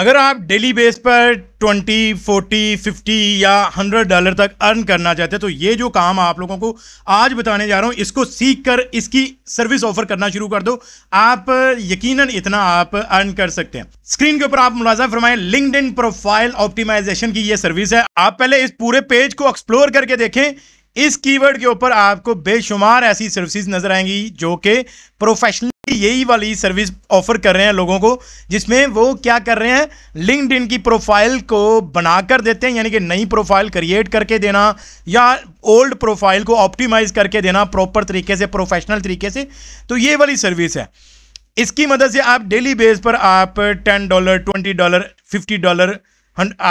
अगर आप daily base पर 20, 40, 50 या 100 डॉलर तक अर्न करना चाहते हैं तो ये जो काम आप लोगों को आज बताने जा रहा हूँ इसको सीख कर इसकी सर्विस ऑफर करना शुरू कर दो आप यकीनन इतना आप अर्न कर सकते हैं स्क्रीन के ऊपर आप मुलाजा फरमाएं लिंकड प्रोफाइल ऑप्टिमाइजेशन की ये सर्विस है आप पहले इस पूरे पेज को एक्सप्लोर करके देखें इस कीवर्ड के ऊपर आपको बेशुमार ऐसी सर्विसेज नजर आएंगी जो कि प्रोफेशनल भी यही वाली सर्विस ऑफर कर रहे हैं लोगों को जिसमें वो क्या कर रहे हैं लिंकड की प्रोफाइल को बनाकर देते हैं यानी कि नई प्रोफाइल क्रिएट करके देना या ओल्ड प्रोफाइल को ऑप्टिमाइज करके देना प्रॉपर तरीके से प्रोफेशनल तरीके से तो ये वाली सर्विस है इसकी मदद से आप डेली बेस पर आप ten dollar twenty dollar fifty dollar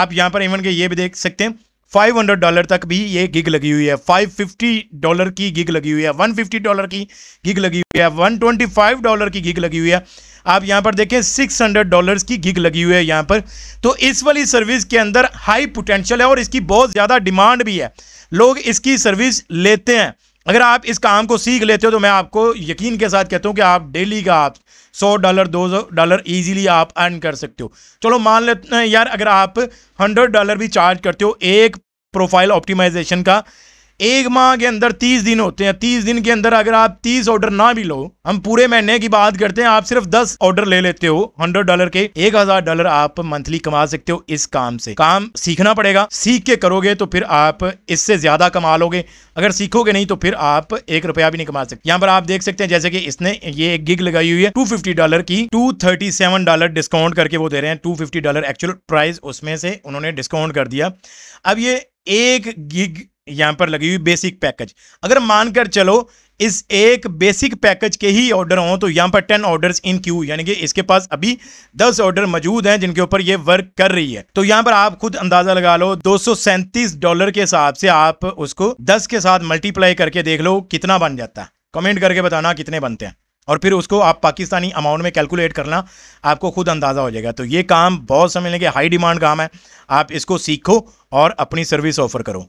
आप यहाँ पर इवन के ये भी देख सकते हैं 500 डॉलर तक भी ये गिग लगी हुई है 550 डॉलर की गिग लगी हुई है 150 डॉलर की गिग लगी हुई है 125 डॉलर की गिग लगी हुई है आप यहाँ पर देखें 600 डॉलर्स की गिग लगी हुई है यहाँ पर तो इस वाली सर्विस के अंदर हाई पोटेंशियल है और इसकी बहुत ज़्यादा डिमांड भी है लोग इसकी सर्विस लेते हैं अगर आप इस काम को सीख लेते हो तो मैं आपको यकीन के साथ कहता हूँ कि आप डेली का आप सौ डॉलर दो सौ डॉलर ईजिली आप अर्न कर सकते हो चलो मान लेते हैं यार अगर आप हंड्रेड डॉलर भी चार्ज करते हो एक प्रोफाइल ऑप्टिमाइजेशन का एक माह के अंदर तीस दिन होते हैं तीस दिन के अंदर अगर आप तीस ऑर्डर ना भी लो हम पूरे महीने की बात करते हैं आप सिर्फ दस ऑर्डर ले लेते हो हंड्रेड डॉलर के एक हजार डॉलर आप मंथली कमा सकते हो इस काम से काम सीखना पड़ेगा सीख के करोगे तो फिर आप इससे ज्यादा कमा लोगे अगर सीखोगे नहीं तो फिर आप एक रुपया भी नहीं कमा सकते यहाँ पर आप देख सकते हैं जैसे कि इसने ये एक गिग लगाई हुई है टू फिफ्टी डॉलर की two thirty seven dollar discount करके वो दे रहे हैं two fifty dollar actual price उसमें से उन्होंने डिस्काउंट कर दिया अब ये एक गिग यहां पर लगी हुई बेसिक पैकेज अगर मानकर चलो इस एक बेसिक पैकेज के ही ऑर्डर हों तो यहां पर टेन ऑर्डर्स इन क्यू यानी कि इसके पास अभी दस ऑर्डर मौजूद हैं जिनके ऊपर ये वर्क कर रही है तो यहां पर आप खुद अंदाजा लगा लो दो डॉलर के हिसाब से आप उसको दस के साथ मल्टीप्लाई करके देख लो कितना बन जाता है कमेंट करके बताना कितने बनते हैं और फिर उसको आप पाकिस्तानी अमाउंट में कैलकुलेट करना आपको खुद अंदाज़ा हो जाएगा तो ये काम बहुत समझ लेंगे हाई डिमांड काम है आप इसको सीखो और अपनी सर्विस ऑफर करो